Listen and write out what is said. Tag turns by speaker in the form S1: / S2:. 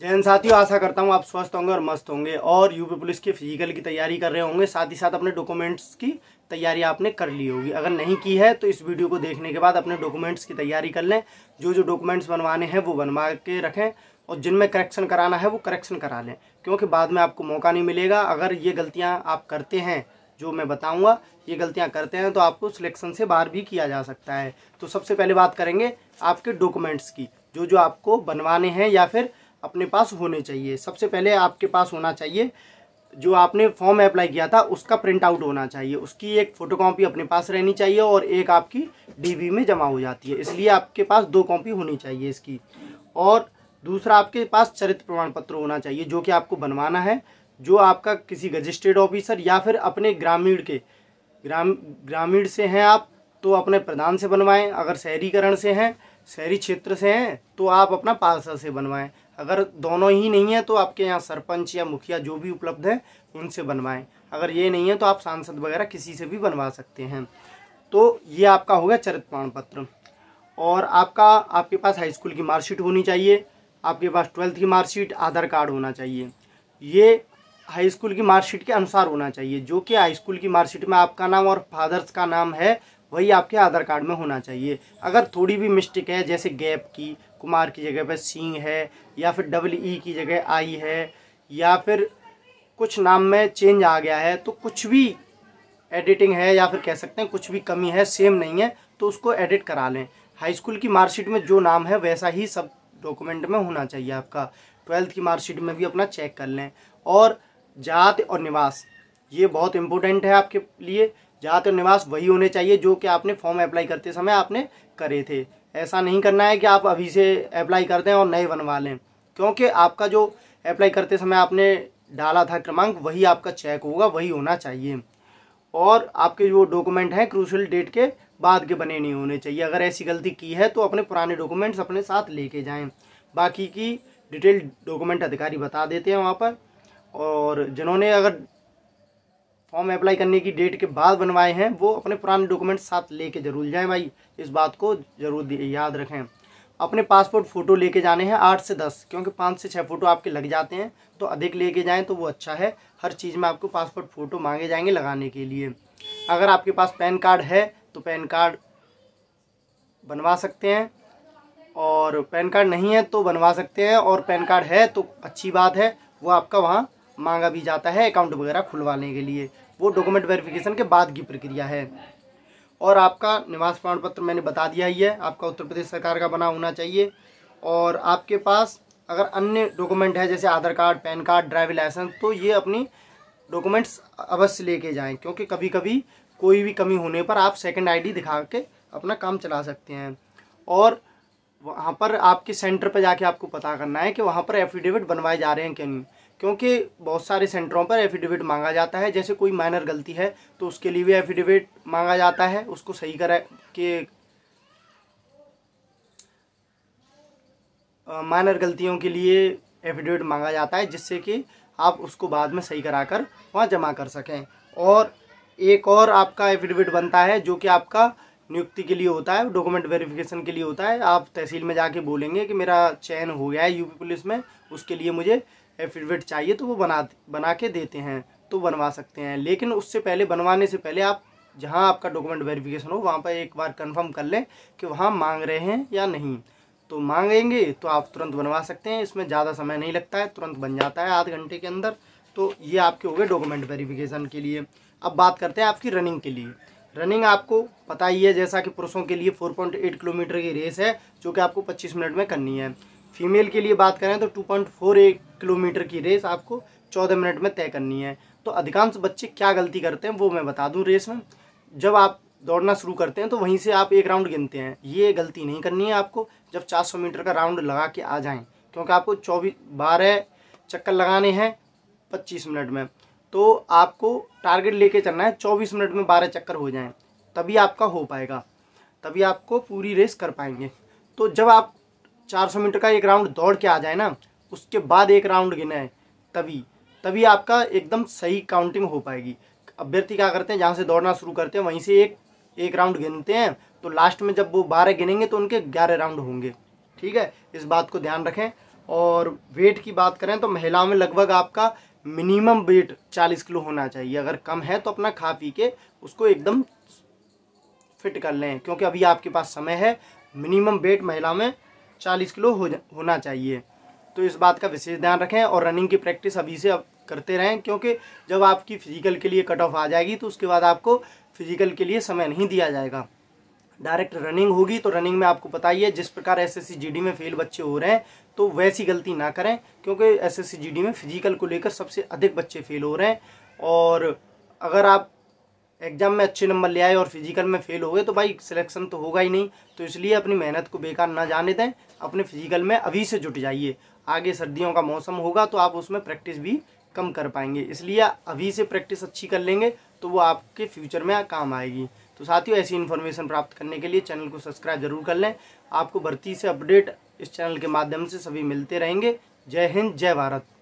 S1: जैन साथियों आशा करता हूँ आप स्वस्थ होंगे और मस्त होंगे और यूपी पुलिस की फिजिकल की तैयारी कर रहे होंगे साथ ही साथ अपने डॉक्यूमेंट्स की तैयारी आपने कर ली होगी अगर नहीं की है तो इस वीडियो को देखने के बाद अपने डॉक्यूमेंट्स की तैयारी कर लें जो जो डॉक्यूमेंट्स बनवाने हैं वो बनवा के रखें और जिनमें करेक्शन कराना है वो करेक्शन करा लें क्योंकि बाद में आपको मौका नहीं मिलेगा अगर ये गलतियाँ आप करते हैं जो मैं बताऊँगा ये गलतियाँ करते हैं तो आपको सिलेक्शन से बाहर भी किया जा सकता है तो सबसे पहले बात करेंगे आपके डॉक्यूमेंट्स की जो जो आपको बनवाने हैं या फिर अपने पास होने चाहिए सबसे पहले आपके पास होना चाहिए जो आपने फॉर्म अप्लाई किया था उसका प्रिंट आउट होना चाहिए उसकी एक फ़ोटोकॉपी अपने पास रहनी चाहिए और एक आपकी डीबी में जमा हो जाती है इसलिए आपके पास दो कॉपी होनी चाहिए इसकी और दूसरा आपके पास चरित्र प्रमाण पत्र होना चाहिए जो कि आपको बनवाना है जो आपका किसी रजिस्ट्रेड ऑफिसर या फिर अपने ग्रामीण के ग्राम ग्रामीण से हैं आप तो अपने प्रधान से बनवाएं अगर शहरीकरण से हैं शहरी क्षेत्र से हैं तो आप अपना पार्षद से बनवाएं अगर दोनों ही नहीं है तो आपके यहाँ सरपंच या मुखिया जो भी उपलब्ध हैं उनसे बनवाएं अगर ये नहीं है तो आप सांसद वगैरह किसी से भी बनवा सकते हैं तो ये आपका होगा चरित्र प्रमाण पत्र और आपका आपके पास हाई स्कूल की मार्कशीट होनी चाहिए आपके पास ट्वेल्थ की मार्कशीट आधार कार्ड होना चाहिए ये हाई स्कूल की मार्कशीट के अनुसार होना चाहिए जो कि हाई स्कूल की मार्कशीट में आपका नाम और फादर्स का नाम है वही आपके आधार कार्ड में होना चाहिए अगर थोड़ी भी मिस्टेक है जैसे गैप की कुमार की जगह पर सिंह है या फिर डबल ई e की जगह आई है या फिर कुछ नाम में चेंज आ गया है तो कुछ भी एडिटिंग है या फिर कह सकते हैं कुछ भी कमी है सेम नहीं है तो उसको एडिट करा लें हाई स्कूल की मार्कशीट में जो नाम है वैसा ही सब डॉक्यूमेंट में होना चाहिए आपका ट्वेल्थ की मार्कशीट में भी अपना चेक कर लें और जात और निवास ये बहुत इंपॉर्टेंट है आपके लिए जात और निवास वही होने चाहिए जो कि आपने फॉर्म अप्लाई करते समय आपने करे थे ऐसा नहीं करना है कि आप अभी से अप्लाई कर दें और नए बनवा लें क्योंकि आपका जो अप्लाई करते समय आपने डाला था क्रमांक वही आपका चेक होगा वही होना चाहिए और आपके जो डॉक्यूमेंट हैं क्रूशल डेट के बाद के बने नहीं होने चाहिए अगर ऐसी गलती की है तो अपने पुराने डॉक्यूमेंट्स अपने साथ लेके जाएं बाकी की डिटेल डॉक्यूमेंट अधिकारी बता देते हैं वहाँ पर और जिन्होंने अगर फॉर्म अप्लाई करने की डेट के बाद बनवाए हैं वो अपने पुराने डॉक्यूमेंट साथ लेके जरूर जाएं भाई इस बात को जरूर याद रखें अपने पासपोर्ट फ़ोटो लेके जाने हैं आठ से दस क्योंकि पाँच से छः फ़ोटो आपके लग जाते हैं तो अधिक लेके जाएं तो वो अच्छा है हर चीज़ में आपको पासपोर्ट फ़ोटो मांगे जाएंगे लगाने के लिए अगर आपके पास पैन कार्ड है तो पैन कार्ड बनवा सकते हैं और पैन कार्ड नहीं है तो बनवा सकते हैं और पैन कार्ड है तो अच्छी बात है वो आपका वहाँ मांगा भी जाता है अकाउंट वगैरह खुलवाने के लिए वो डॉक्यूमेंट वेरिफिकेशन के बाद की प्रक्रिया है और आपका निवास प्रमाण पत्र मैंने बता दिया ही है आपका उत्तर प्रदेश सरकार का बना होना चाहिए और आपके पास अगर अन्य डॉक्यूमेंट है जैसे Aadhaar card PAN card driving licence तो ये अपनी डॉक्यूमेंट्स अवश्य लेके जाएं क्योंकि कभी कभी कोई भी कमी होने पर आप सेकंड आईडी दिखा के अपना काम चला सकते हैं और वहाँ पर आपके सेंटर पर जाके आपको पता करना है कि वहाँ पर एफिडेविट बनवाए जा रहे हैं क्या नहीं क्योंकि बहुत सारे सेंटरों पर एफिडेविट मांगा जाता है जैसे कोई माइनर गलती है तो उसके लिए भी एफिडेविट मांगा जाता है उसको सही करा के माइनर गलतियों के लिए एफिडेविट मांगा जाता है जिससे कि आप उसको बाद में सही कराकर वहाँ जमा कर सकें और एक और आपका एफिडेविट बनता है जो कि आपका नियुक्ति के लिए होता है डॉक्यूमेंट वेरिफिकेशन के लिए होता है आप तहसील में जाके बोलेंगे कि मेरा चयन हो गया है यूपी पुलिस में उसके लिए मुझे एफिडेविट चाहिए तो वो बना बना के देते हैं तो बनवा सकते हैं लेकिन उससे पहले बनवाने से पहले आप जहाँ आपका डॉक्यूमेंट वेरिफिकेशन हो वहाँ पर एक बार कंफर्म कर लें कि वहाँ मांग रहे हैं या नहीं तो मांगेंगे तो आप तुरंत बनवा सकते हैं इसमें ज़्यादा समय नहीं लगता है तुरंत बन जाता है आध घंटे के अंदर तो ये आपके हो गए डॉक्यूमेंट वेरिफिकेशन के लिए अब बात करते हैं आपकी रनिंग के लिए रनिंग आपको पता ही है जैसा कि पुरुषों के लिए 4.8 किलोमीटर की रेस है जो कि आपको 25 मिनट में करनी है फीमेल के लिए बात करें तो 2.48 किलोमीटर की रेस आपको 14 मिनट में तय करनी है तो अधिकांश बच्चे क्या गलती करते हैं वो मैं बता दूं रेस में जब आप दौड़ना शुरू करते हैं तो वहीं से आप एक राउंड गिनते हैं ये गलती नहीं करनी है आपको जब 400 मीटर का राउंड लगा के आ जाएं क्योंकि आपको चौबीस बारह चक्कर लगाने हैं पच्चीस मिनट में तो आपको टारगेट लेके चलना है चौबीस मिनट में बारह चक्कर हो जाएँ तभी आपका हो पाएगा तभी आपको पूरी रेस कर पाएंगे तो जब आप 400 मीटर का एक राउंड दौड़ के आ जाए ना उसके बाद एक राउंड गिना है तभी तभी आपका एकदम सही काउंटिंग हो पाएगी अभ्यर्थी क्या करते हैं जहाँ से दौड़ना शुरू करते हैं वहीं से एक एक राउंड गिनते हैं तो लास्ट में जब वो बारह गिनेंगे तो उनके ग्यारह राउंड होंगे ठीक है इस बात को ध्यान रखें और वेट की बात करें तो महिलाओं में लगभग आपका मिनिमम वेट चालीस किलो होना चाहिए अगर कम है तो अपना खा पी के उसको एकदम फिट कर लें क्योंकि अभी आपके पास समय है मिनिमम वेट महिला में चालीस किलो हो होना चाहिए तो इस बात का विशेष ध्यान रखें और रनिंग की प्रैक्टिस अभी से अब करते रहें क्योंकि जब आपकी फिजिकल के लिए कट ऑफ आ जाएगी तो उसके बाद आपको फिजिकल के लिए समय नहीं दिया जाएगा डायरेक्ट रनिंग होगी तो रनिंग में आपको पता ही है जिस प्रकार एस एस में फेल बच्चे हो रहे हैं तो वैसी गलती ना करें क्योंकि एस एस में फिजिकल को लेकर सबसे अधिक बच्चे फेल हो रहे हैं और अगर आप एग्जाम में अच्छे नंबर ले आए और फिजिकल में फेल हो गए तो भाई सिलेक्शन तो होगा ही नहीं तो इसलिए अपनी मेहनत को बेकार ना जाने दें अपने फिजिकल में अभी से जुट जाइए आगे सर्दियों का मौसम होगा तो आप उसमें प्रैक्टिस भी कम कर पाएंगे इसलिए अभी से प्रैक्टिस अच्छी कर लेंगे तो वो आपके फ्यूचर में काम आएगी तो साथियों ऐसी इन्फॉर्मेशन प्राप्त करने के लिए चैनल को सब्सक्राइब जरूर कर लें आपको भर्ती से अपडेट इस चैनल के माध्यम से सभी मिलते रहेंगे जय हिंद जय भारत